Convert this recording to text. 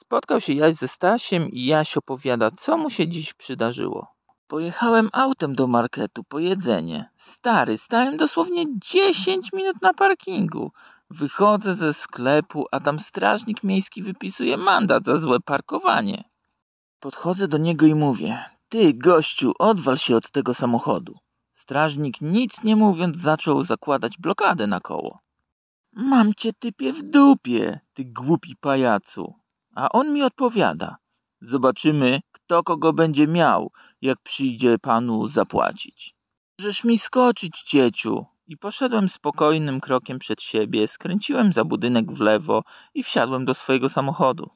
Spotkał się Jaś ze Stasiem i Jaś opowiada, co mu się dziś przydarzyło. Pojechałem autem do marketu po jedzenie. Stary, stałem dosłownie 10 minut na parkingu. Wychodzę ze sklepu, a tam strażnik miejski wypisuje mandat za złe parkowanie. Podchodzę do niego i mówię: Ty, gościu, odwal się od tego samochodu. Strażnik, nic nie mówiąc, zaczął zakładać blokadę na koło. Mam cię typie w dupie, ty głupi pajacu. A on mi odpowiada: Zobaczymy, kto kogo będzie miał, jak przyjdzie panu zapłacić. Możesz mi skoczyć, cieciu. I poszedłem spokojnym krokiem przed siebie, skręciłem za budynek w lewo i wsiadłem do swojego samochodu.